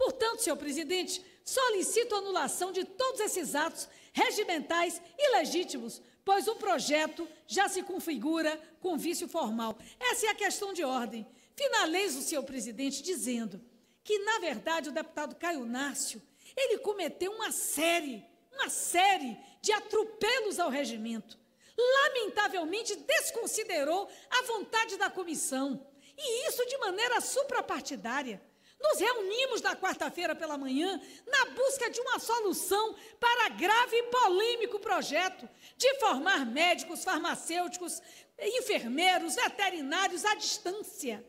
Portanto, senhor presidente, solicito anulação de todos esses atos regimentais ilegítimos, pois o projeto já se configura com vício formal. Essa é a questão de ordem. Finalizo, senhor presidente, dizendo que, na verdade, o deputado Caio Nácio, ele cometeu uma série, uma série de atropelos ao regimento. Lamentavelmente, desconsiderou a vontade da comissão, e isso de maneira suprapartidária nos reunimos na quarta-feira pela manhã na busca de uma solução para grave e polêmico projeto de formar médicos, farmacêuticos, enfermeiros, veterinários à distância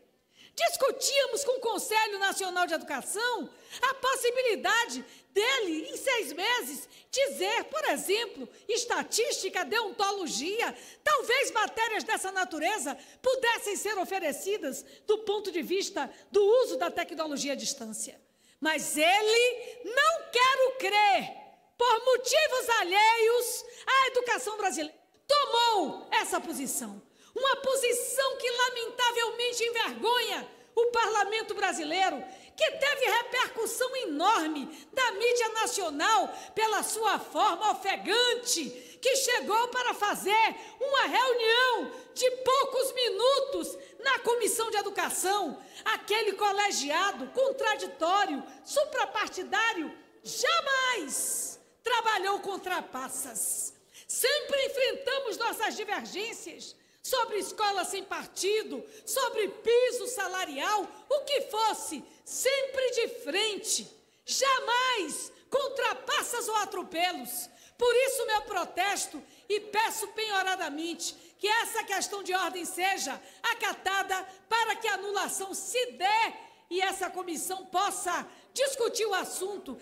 Discutíamos com o Conselho Nacional de Educação a possibilidade dele, em seis meses, dizer, por exemplo, estatística, deontologia, talvez matérias dessa natureza pudessem ser oferecidas do ponto de vista do uso da tecnologia à distância. Mas ele não quero crer, por motivos alheios à educação brasileira, tomou essa posição uma posição que lamentavelmente envergonha o parlamento brasileiro, que teve repercussão enorme da mídia nacional pela sua forma ofegante, que chegou para fazer uma reunião de poucos minutos na Comissão de Educação, aquele colegiado contraditório, suprapartidário, jamais trabalhou contra passas. Sempre enfrentamos nossas divergências sobre escola sem partido, sobre piso salarial, o que fosse, sempre de frente, jamais contra passas ou atropelos. Por isso, meu protesto e peço penhoradamente que essa questão de ordem seja acatada para que a anulação se dê e essa comissão possa discutir o assunto